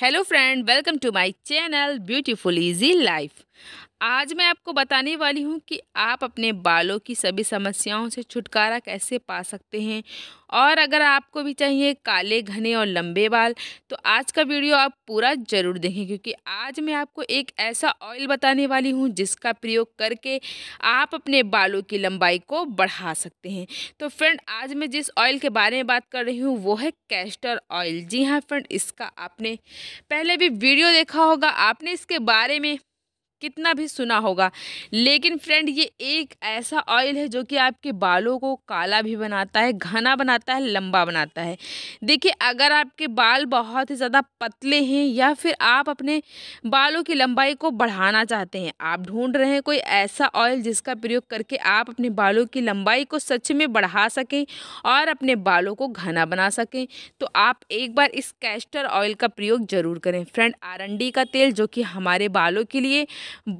Hello friend, welcome to my channel Beautiful Easy Life. आज मैं आपको बताने वाली हूँ कि आप अपने बालों की सभी समस्याओं से छुटकारा कैसे पा सकते हैं और अगर आपको भी चाहिए काले घने और लंबे बाल तो आज का वीडियो आप पूरा ज़रूर देखें क्योंकि आज मैं आपको एक ऐसा ऑयल बताने वाली हूँ जिसका प्रयोग करके आप अपने बालों की लंबाई को बढ़ा सकते हैं तो फ्रेंड आज मैं जिस ऑयल के बारे में बात कर रही हूँ वो है कैस्टर ऑयल जी हाँ फ्रेंड इसका आपने पहले भी वीडियो देखा होगा आपने इसके बारे में कितना भी सुना होगा लेकिन फ्रेंड ये एक ऐसा ऑयल है जो कि आपके बालों को काला भी बनाता है घना बनाता है लंबा बनाता है देखिए अगर आपके बाल बहुत ही ज़्यादा पतले हैं या फिर आप अपने बालों की लंबाई को बढ़ाना चाहते हैं आप ढूंढ रहे हैं कोई ऐसा ऑयल जिसका प्रयोग करके आप अपने बालों की लंबाई को सच में बढ़ा सकें और अपने बालों को घना बना सकें तो आप एक बार इस कैस्टर ऑयल का प्रयोग ज़रूर करें फ्रेंड आरंडी का तेल जो कि हमारे बालों के लिए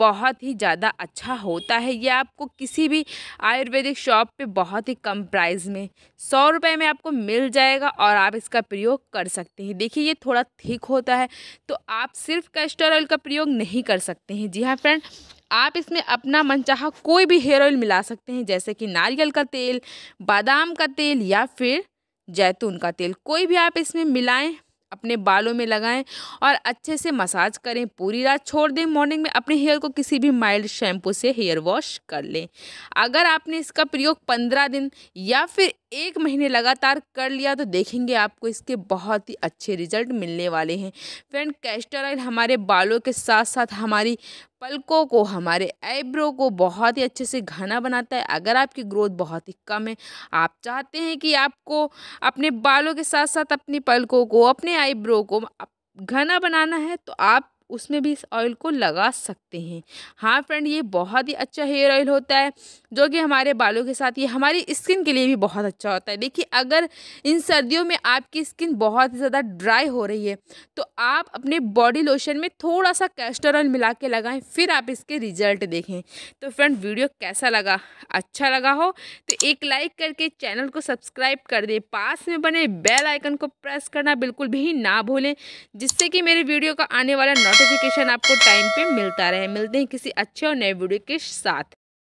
बहुत ही ज़्यादा अच्छा होता है यह आपको किसी भी आयुर्वेदिक शॉप पे बहुत ही कम प्राइस में सौ रुपये में आपको मिल जाएगा और आप इसका प्रयोग कर सकते हैं देखिए ये थोड़ा थिक होता है तो आप सिर्फ कैस्टर ऑयल का प्रयोग नहीं कर सकते हैं जी हाँ फ्रेंड आप इसमें अपना मनचाहा कोई भी हेयर ऑयल मिला सकते हैं जैसे कि नारियल का तेल बादाम का तेल या फिर जैतून का तेल कोई भी आप इसमें मिलाएं अपने बालों में लगाएं और अच्छे से मसाज करें पूरी रात छोड़ दें मॉर्निंग में अपने हेयर को किसी भी माइल्ड शैम्पू से हेयर वॉश कर लें अगर आपने इसका प्रयोग पंद्रह दिन या फिर एक महीने लगातार कर लिया तो देखेंगे आपको इसके बहुत ही अच्छे रिजल्ट मिलने वाले हैं फ्रेंड कैस्टर ऑयल हमारे बालों के साथ साथ हमारी पलकों को हमारे आईब्रो को बहुत ही अच्छे से घना बनाता है अगर आपकी ग्रोथ बहुत ही कम है आप चाहते हैं कि आपको अपने बालों के साथ साथ अपनी पलकों को अपने आईब्रो को घना बनाना है तो आप उसमें भी इस ऑयल को लगा सकते हैं हाँ फ्रेंड ये बहुत ही अच्छा हेयर ऑयल होता है जो कि हमारे बालों के साथ ये हमारी स्किन के लिए भी बहुत अच्छा होता है देखिए अगर इन सर्दियों में आपकी स्किन बहुत ही ज़्यादा ड्राई हो रही है तो आप अपने बॉडी लोशन में थोड़ा सा कैस्टर ऑयल मिला के लगाएं फिर आप इसके रिजल्ट देखें तो फ्रेंड वीडियो कैसा लगा अच्छा लगा हो तो एक लाइक करके चैनल को सब्सक्राइब कर दें पास में बने बेल आइकन को प्रेस करना बिल्कुल भी ना भूलें जिससे कि मेरे वीडियो का आने वाला नोट नोटिफिकेशन आपको टाइम पे मिलता रहे मिलते हैं किसी अच्छे और नए वीडियो के साथ